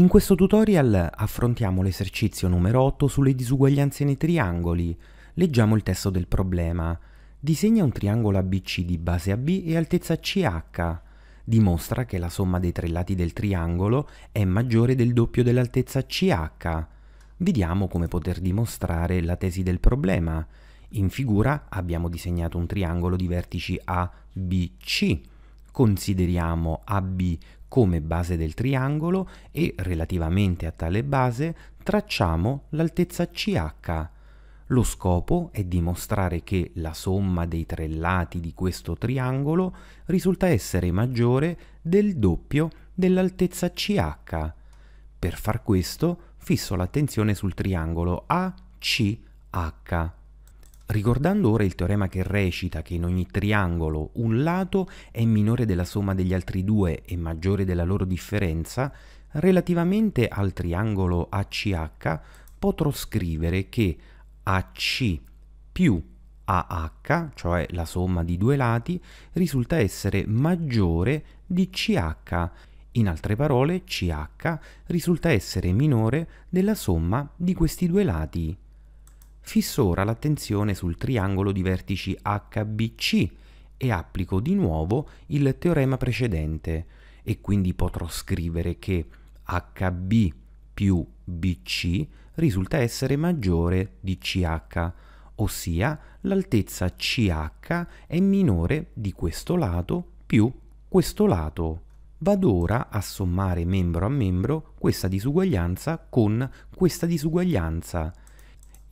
In questo tutorial affrontiamo l'esercizio numero 8 sulle disuguaglianze nei triangoli. Leggiamo il testo del problema. Disegna un triangolo ABC di base AB e altezza CH. Dimostra che la somma dei tre lati del triangolo è maggiore del doppio dell'altezza CH. Vediamo come poter dimostrare la tesi del problema. In figura abbiamo disegnato un triangolo di vertici A, B, C consideriamo AB come base del triangolo e relativamente a tale base tracciamo l'altezza CH. Lo scopo è dimostrare che la somma dei tre lati di questo triangolo risulta essere maggiore del doppio dell'altezza CH. Per far questo fisso l'attenzione sul triangolo ACH Ricordando ora il teorema che recita che in ogni triangolo un lato è minore della somma degli altri due e maggiore della loro differenza, relativamente al triangolo ACH potrò scrivere che AC più AH, cioè la somma di due lati, risulta essere maggiore di CH. In altre parole, CH risulta essere minore della somma di questi due lati fisso ora l'attenzione sul triangolo di vertici HBC e applico di nuovo il teorema precedente e quindi potrò scrivere che HB più BC risulta essere maggiore di CH, ossia l'altezza CH è minore di questo lato più questo lato. Vado ora a sommare membro a membro questa disuguaglianza con questa disuguaglianza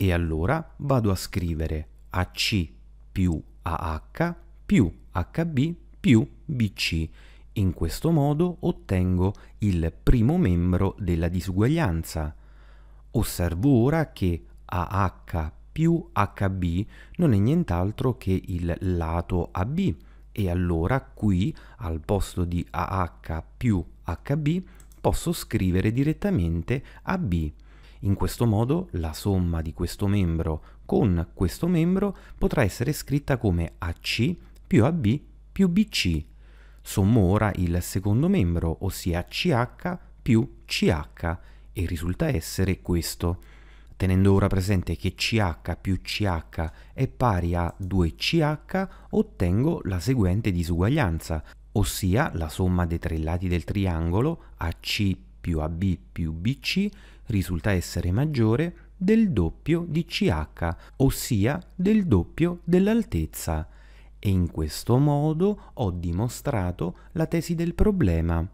e allora vado a scrivere AC più AH più HB più BC. In questo modo ottengo il primo membro della disuguaglianza. Osservo ora che AH più HB non è nient'altro che il lato AB e allora qui al posto di AH più HB posso scrivere direttamente AB in questo modo la somma di questo membro con questo membro potrà essere scritta come AC più AB più BC. Sommo ora il secondo membro, ossia CH più CH, e risulta essere questo. Tenendo ora presente che CH più CH è pari a 2CH, ottengo la seguente disuguaglianza, ossia la somma dei tre lati del triangolo AC più AB più BC risulta essere maggiore del doppio di CH, ossia del doppio dell'altezza. E in questo modo ho dimostrato la tesi del problema.